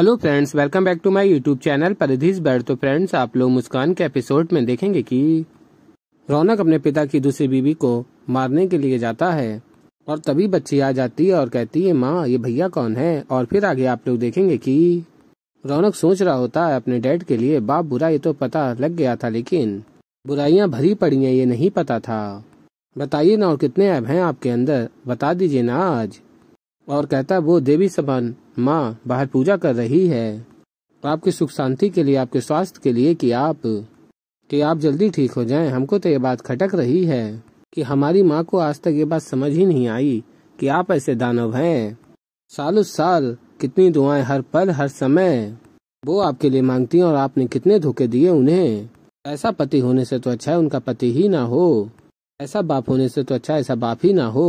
hello friends welcome back to my YouTube channel परिधिस बैठ तो फ्रेंड्स आप लोग मुस्कान के एपिसोड में देखेंगे कि रौनक अपने पिता की दूसरी बीवी को मारने के लिए जाता है और तभी बच्ची आ जाती है और कहती है माँ ये भैया कौन है और फिर आगे आप लोग देखेंगे कि रौनक सोच रहा होता है अपने डैड के लिए बाप बुरा ये तो पता लग गया था लेकिन बुराइयाँ भरी पड़ी है ये नहीं पता था बताइए ना और कितने ऐप हैं आपके अंदर बता दीजिए ना आज और कहता वो देवी समान माँ बाहर पूजा कर रही है तो आपकी सुख शांति के लिए आपके स्वास्थ्य के लिए कि आप कि आप जल्दी ठीक हो जाएं हमको तो ये बात खटक रही है कि हमारी माँ को आज तक ये बात समझ ही नहीं आई कि आप ऐसे दानव हैं सालों साल कितनी दुआएं हर पल हर समय वो आपके लिए मांगती हैं और आपने कितने धोखे दिए उन्हें ऐसा पति होने से तो अच्छा है उनका पति ही ना हो ऐसा बाप होने से तो अच्छा ऐसा बाप ही ना हो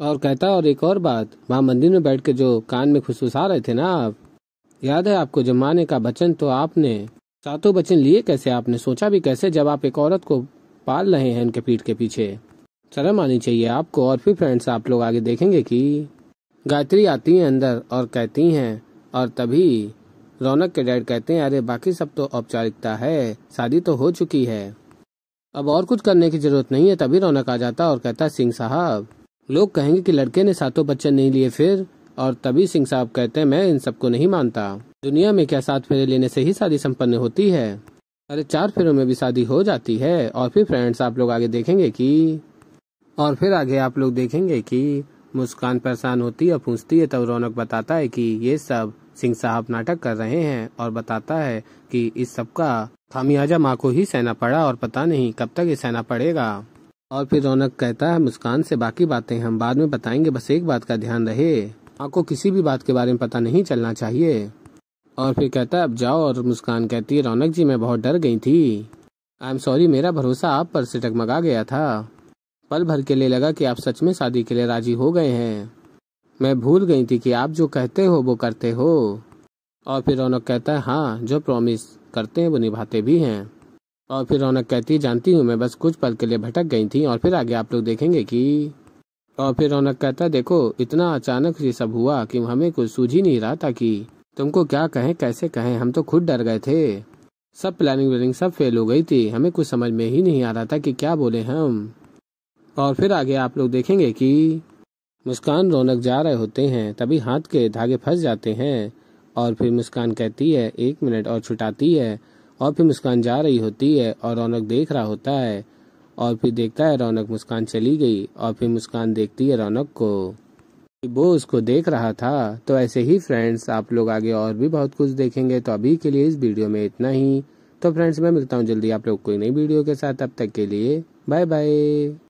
और कहता और एक और बात वहाँ मंदिर में बैठ के जो कान में आ रहे थे ना आप याद है आपको जमाने का बचन तो आपने सातों बचन लिए कैसे आपने सोचा भी कैसे जब आप एक औरत को पाल रहे हैं उनके पीठ के पीछे शर्म आनी चाहिए आपको और फिर फ्रेंड्स आप लोग आगे देखेंगे कि गायत्री आती है अंदर और कहती हैं और तभी रौनक के डैड कहते हैं अरे बाकी सब तो औपचारिकता है शादी तो हो चुकी है अब और कुछ करने की जरूरत नहीं है तभी रौनक आ जाता और कहता सिंह साहब लोग कहेंगे कि लड़के ने सातों बच्चे नहीं लिए फिर और तभी सिंह साहब कहते हैं मैं इन सबको नहीं मानता दुनिया में क्या सात फेरे लेने से ही शादी संपन्न होती है अरे चार फेरों में भी शादी हो जाती है और फिर फ्रेंड्स आप लोग आगे देखेंगे कि और फिर आगे आप लोग देखेंगे कि मुस्कान परेशान होती है पूछती है तब रौनक बताता है कि ये सब सिंह साहब नाटक कर रहे हैं और बताता है कि इस सबका खामियाजा माँ को ही सहना पड़ा और पता नहीं कब तक ये सहना पड़ेगा और फिर रौनक कहता है मुस्कान से बाकी बातें हम बाद में बताएंगे बस एक बात का ध्यान रहे आपको किसी भी बात के बारे में पता नहीं चलना चाहिए और फिर कहता है अब जाओ और मुस्कान कहती है रौनक जी मैं बहुत डर गई थी आई एम सॉरी मेरा भरोसा आप पर से टकमगा गया था पल भर के लिए लगा कि आप सच में शादी के लिए राजी हो गए हैं मैं भूल गई थी कि आप जो कहते हो वो करते हो और फिर रौनक कहता है हाँ जो प्रॉमिस करते हैं वो निभाते भी हैं और फिर रौनक कहती है जानती हूँ मैं बस कुछ पल के लिए भटक गई थी और फिर आगे आप लोग देखेंगे कि और फिर रौनक कहता देखो इतना अचानक ये सब हुआ कि हमें कुछ सूझ ही नहीं रहा था कि तुमको क्या कहें कैसे कहें हम तो खुद डर गए थे सब प्लानिंग व्लानिंग सब फेल हो गई थी हमें कुछ समझ में ही नहीं आ रहा था कि क्या बोले हम और फिर आगे आप लोग देखेंगे कि मुस्कान रौनक जा रहे होते हैं तभी हाथ के धागे फंस जाते हैं और फिर मुस्कान कहती है एक मिनट और छुटाती है और फिर मुस्कान जा रही होती है और रौनक देख रहा होता है और फिर देखता है रौनक मुस्कान चली गई और फिर मुस्कान देखती है रौनक को वो उसको देख रहा था तो ऐसे ही फ्रेंड्स आप लोग आगे और भी बहुत कुछ देखेंगे तो अभी के लिए इस वीडियो में इतना ही तो फ्रेंड्स मैं मिलता हूँ जल्दी आप लोग कोई नई वीडियो के साथ अब तक के लिए बाय बाय